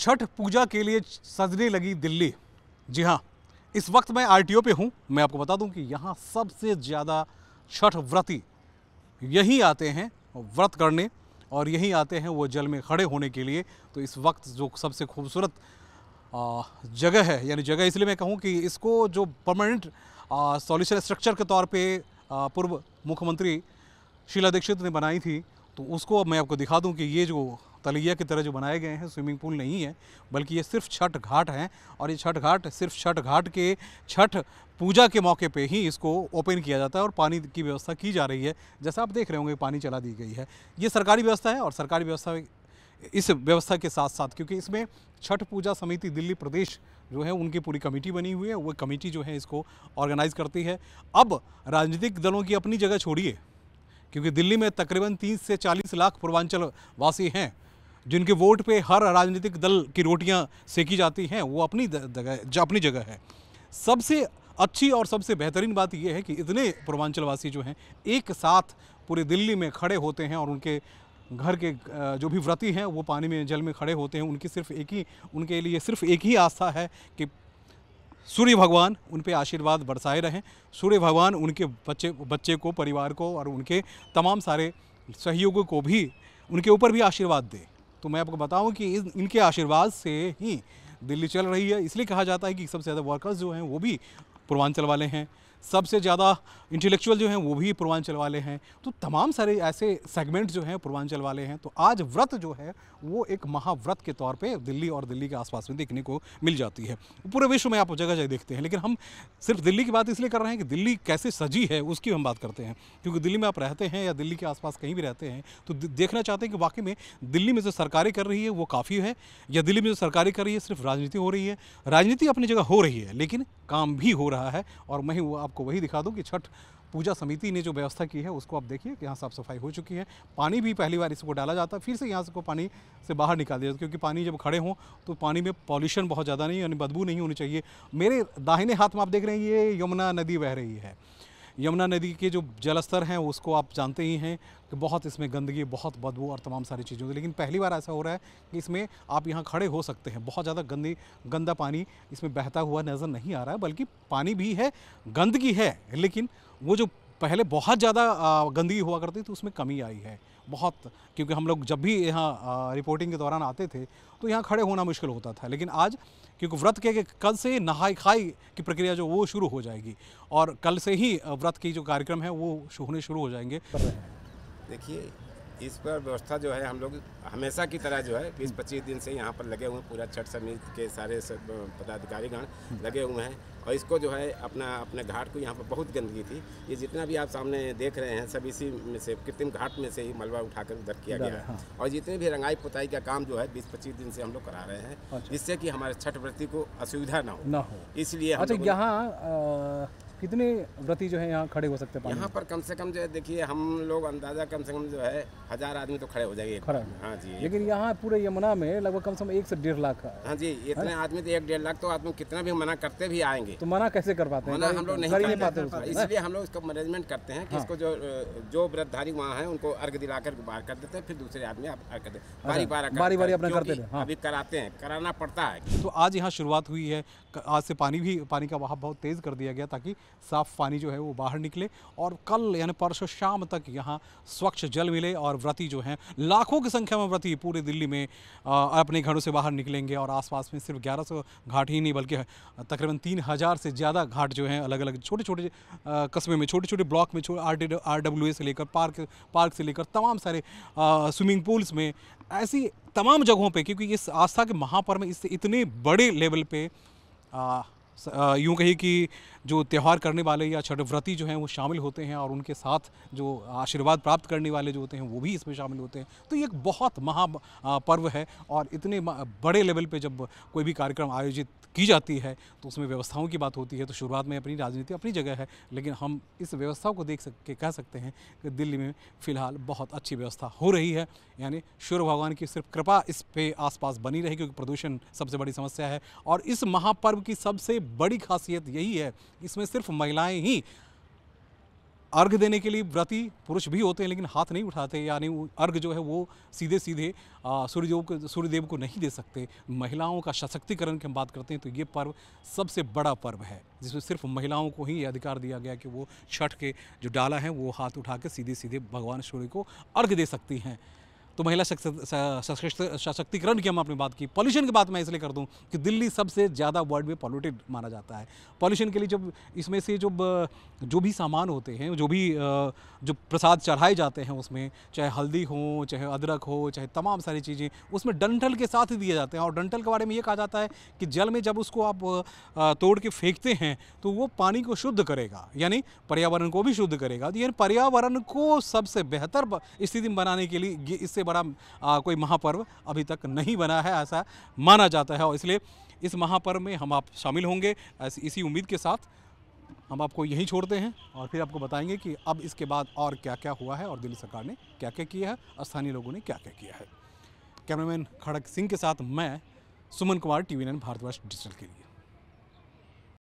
छठ पूजा के लिए सजने लगी दिल्ली जी हाँ इस वक्त मैं आरटीओ पे हूँ मैं आपको बता दूँ कि यहाँ सबसे ज़्यादा छठ व्रती यहीं आते हैं व्रत करने और यहीं आते हैं वो जल में खड़े होने के लिए तो इस वक्त जो सबसे खूबसूरत जगह है यानी जगह इसलिए मैं कहूँ कि इसको जो परमानेंट सॉल्यूशन स्ट्रक्चर के तौर पे पूर्व मुख्यमंत्री शीला दीक्षित ने बनाई थी तो उसको अब मैं आपको दिखा दूं कि ये जो तलिया की तरह जो बनाए गए हैं स्विमिंग पूल नहीं है बल्कि ये सिर्फ छठ घाट हैं और ये छठ घाट सिर्फ छठ घाट के छठ पूजा के मौके पे ही इसको ओपन किया जाता है और पानी की व्यवस्था की जा रही है जैसा आप देख रहे होंगे पानी चला दी गई है ये सरकारी व्यवस्था है और सरकारी व्यवस्था इस व्यवस्था के साथ साथ क्योंकि इसमें छठ पूजा समिति दिल्ली प्रदेश जो है उनकी पूरी कमेटी बनी हुई है वो कमेटी जो है इसको ऑर्गेनाइज करती है अब राजनीतिक दलों की अपनी जगह छोड़िए क्योंकि दिल्ली में तकरीबन तीस से चालीस लाख पूर्वांचल वासी हैं जिनके वोट पे हर राजनीतिक दल की रोटियां सेकी जाती हैं वो अपनी जगह अपनी जगह है सबसे अच्छी और सबसे बेहतरीन बात यह है कि इतने पूर्वांचलवासी जो हैं एक साथ पूरे दिल्ली में खड़े होते हैं और उनके घर के जो भी व्रती हैं वो पानी में जल में खड़े होते हैं उनकी सिर्फ एक ही उनके लिए सिर्फ एक ही आस्था है कि सूर्य भगवान उन पर आशीर्वाद बरसाए रहें सूर्य भगवान उनके बच्चे बच्चे को परिवार को और उनके तमाम सारे सहयोगों को भी उनके ऊपर भी आशीर्वाद दें तो मैं आपको बताऊं कि इन, इनके आशीर्वाद से ही दिल्ली चल रही है इसलिए कहा जाता है कि सबसे ज़्यादा वर्कर्स जो हैं वो भी पूर्वांचल वाले हैं सबसे ज़्यादा इंटेलेक्चुअल जो हैं वो भी पूर्वांचल वाले हैं तो तमाम सारे ऐसे सेगमेंट जो हैं पूर्वांचल वाले हैं तो आज व्रत जो है वो एक महाव्रत के तौर पे दिल्ली और दिल्ली के आसपास में देखने को मिल जाती है पूरे विश्व में आप जगह जगह देखते हैं लेकिन हम सिर्फ दिल्ली की बात इसलिए कर रहे हैं कि दिल्ली कैसे सजी है उसकी हम बात करते हैं क्योंकि दिल्ली में आप रहते हैं या दिल्ली के आसपास कहीं भी रहते हैं तो देखना चाहते हैं कि वाकई में दिल्ली में जो सरकारें कर रही है वो काफ़ी है या दिल्ली में जो सरकारें कर रही है सिर्फ राजनीति हो रही है राजनीति अपनी जगह हो रही है लेकिन काम भी हो रहा है और वहीं वो आप आपको वही दिखा दूँ कि छठ पूजा समिति ने जो व्यवस्था की है उसको आप देखिए कि यहाँ साफ़ सफाई हो चुकी है पानी भी पहली बार इसको डाला जाता है फिर से यहाँ से को पानी से बाहर निकाल दिया क्योंकि पानी जब खड़े हों तो पानी में पॉल्यूशन बहुत ज़्यादा नहीं यानी बदबू नहीं होनी चाहिए मेरे दाहिने हाथ में आप देख रहे हैं ये यमुना नदी बह रही है यमुना नदी के जो जलस्तर हैं उसको आप जानते ही हैं कि बहुत इसमें गंदगी बहुत बदबू और तमाम सारी चीज़ें होती लेकिन पहली बार ऐसा हो रहा है कि इसमें आप यहाँ खड़े हो सकते हैं बहुत ज़्यादा गंदी गंदा पानी इसमें बहता हुआ नज़र नहीं आ रहा है बल्कि पानी भी है गंदगी है लेकिन वो जो पहले बहुत ज़्यादा गंदगी हुआ करती थी उसमें कमी आई है बहुत क्योंकि हम लोग जब भी यहाँ रिपोर्टिंग के दौरान आते थे तो यहाँ खड़े होना मुश्किल होता था लेकिन आज क्योंकि व्रत के कल से ही नहाई खाई की प्रक्रिया जो वो शुरू हो जाएगी और कल से ही व्रत की जो कार्यक्रम है वो होने शुरू हो जाएंगे देखिए इस पर व्यवस्था जो है हम लोग हमेशा की तरह जो है बीस पच्चीस दिन से यहाँ पर लगे हुए हैं पूरा छठ समिति के सारे पदाधिकारीगण लगे हुए हैं और इसको जो है अपना अपने घाट को यहाँ पर बहुत गंदगी थी ये जितना भी आप सामने देख रहे हैं सब इसी में से कृत्रिम घाट में से ही मलबा उठाकर उधर किया गया है हाँ। और जितने भी रंगाई पुताई का काम जो है बीस पच्चीस दिन से हम लोग करा रहे हैं अच्छा। जिससे कि हमारे छठ व्रती को असुविधा ना हो ना हो इसलिए अच्छा यहाँ कितने व्रति जो है यहाँ खड़े हो सकते हैं यहाँ पर कम से कम जो है देखिए हम लोग अंदाजा कम से कम जो है हजार आदमी तो खड़े हो जाएंगे खड़ा हाँ जी लेकिन यहाँ पूरे यमुना में लगभग कम से कम एक से डेढ़ लाख हाँ जी हाँ? इतने आदमी तो एक डेढ़ लाख तो आदमी कितना भी मना करते भी आएंगे तो मना कैसे कर पाते हैं हम लोग नहीं पाते इसलिए हम लोग इसका मैनेजमेंट करते हैं हाँ। इसको जो जो व्रतधारी वहाँ है उनको अर्घ दिलाकर बाहर कर देते हैं फिर दूसरे आदमी बारी बारी बारी अपना करते हैं हाँ। अभी कराते हैं कराना पड़ता है तो आज यहाँ शुरुआत हुई है आज से पानी भी पानी का वहाँ बहुत तेज़ कर दिया गया ताकि साफ़ पानी जो है वो बाहर निकले और कल यानी परसों शाम तक यहाँ स्वच्छ जल मिले और व्रती जो हैं लाखों की संख्या में व्रती पूरे दिल्ली में अपने घरों से बाहर निकलेंगे और आसपास में सिर्फ 1100 घाट ही नहीं बल्कि तकरीबन तीन हज़ार से ज़्यादा घाट जो हैं अलग अलग छोटे छोटे कस्बे में छोटे छोटे ब्लॉक में छोटे आर आर डब्ल्यू से लेकर पार्क पार्क से लेकर तमाम सारे स्विमिंग पूल्स में ऐसी तमाम जगहों पे क्योंकि इस आस्था के महापर्व में इससे इतने बड़े लेवल पे आ, यूँ कही कि जो त्यौहार करने वाले या छठव्रती जो हैं वो शामिल होते हैं और उनके साथ जो आशीर्वाद प्राप्त करने वाले जो होते हैं वो भी इसमें शामिल होते हैं तो ये एक बहुत महा पर्व है और इतने बड़े लेवल पे जब कोई भी कार्यक्रम आयोजित की जाती है तो उसमें व्यवस्थाओं की बात होती है तो शुरुआत में अपनी राजनीति अपनी जगह है लेकिन हम इस व्यवस्था को देख सक कह सकते हैं कि दिल्ली में फ़िलहाल बहुत अच्छी व्यवस्था हो रही है यानी सूर्य भगवान की सिर्फ कृपा इस पे आसपास बनी रही क्योंकि प्रदूषण सबसे बड़ी समस्या है और इस महापर्व की सबसे बड़ी खासियत यही है इसमें सिर्फ महिलाएं ही अर्घ देने के लिए व्रती पुरुष भी होते हैं लेकिन हाथ नहीं उठाते यानी अर्घ जो है वो सीधे सीधे सूर्यदेव को सूर्यदेव को नहीं दे सकते महिलाओं का सशक्तिकरण की हम बात करते हैं तो ये पर्व सबसे बड़ा पर्व है जिसमें सिर्फ महिलाओं को ही अधिकार दिया गया कि वो छठ के जो डाला है वो हाथ उठा सीधे सीधे भगवान सूर्य को अर्घ दे सकती हैं तो महिला सशक्तिकरण की हम आपने बात की पॉल्यूशन की बात मैं इसलिए कर दूँ कि दिल्ली सबसे ज़्यादा वर्ल्ड में पॉल्यूटेड माना जाता है पॉल्यूशन के लिए जब इसमें से जो जो भी सामान होते हैं जो भी जो प्रसाद चढ़ाए जाते हैं उसमें चाहे हल्दी हो चाहे अदरक हो चाहे तमाम सारी चीज़ें उसमें डंठल के साथ ही दिए जाते हैं और डंठल के बारे में ये कहा जाता है कि जल में जब उसको आप तोड़ के फेंकते हैं तो वो पानी को शुद्ध करेगा यानी पर्यावरण को भी शुद्ध करेगा तो यानी पर्यावरण को सबसे बेहतर स्थिति बनाने के लिए इससे बड़ा आ, कोई महापर्व अभी तक नहीं बना है ऐसा माना जाता है और इसलिए इस महापर्व में हम आप शामिल होंगे इसी उम्मीद के साथ हम आपको यहीं छोड़ते हैं और फिर आपको बताएंगे कि अब इसके बाद और क्या क्या हुआ है और दिल्ली सरकार ने क्या क्या किया है स्थानीय लोगों ने क्या क्या किया है कैमरामैन खड़क सिंह के साथ मैं Suman Kumar TV nine Bharatvarsh digital के लिए